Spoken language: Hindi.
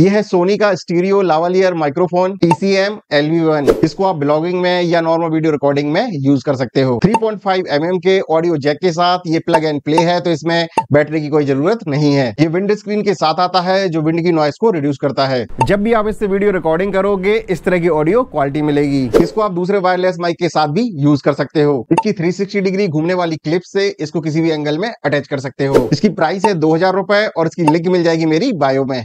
ये है सोनी का stereo lavalier microphone TCM LV one इसको आप ब्लॉगिंग में या नॉर्मल वीडियो रिकॉर्डिंग में यूज कर सकते हो 3.5 पॉइंट mm के ऑडियो जैक के साथ ये प्लग एंड प्ले है तो इसमें बैटरी की कोई जरूरत नहीं है ये विंड स्क्रीन के साथ आता है जो विंड की नॉइस को रिड्यूस करता है जब भी आप इससे वीडियो रिकॉर्डिंग करोगे इस तरह की ऑडियो क्वालिटी मिलेगी इसको आप दूसरे वायरलेस माइक के साथ भी यूज कर सकते हो इसकी थ्री डिग्री घूमने वाली क्लिप से इसको किसी भी एंगल में अटैच कर सकते हो इसकी प्राइस है दो हजार और इसकी लिंक मिल जाएगी मेरी बायो में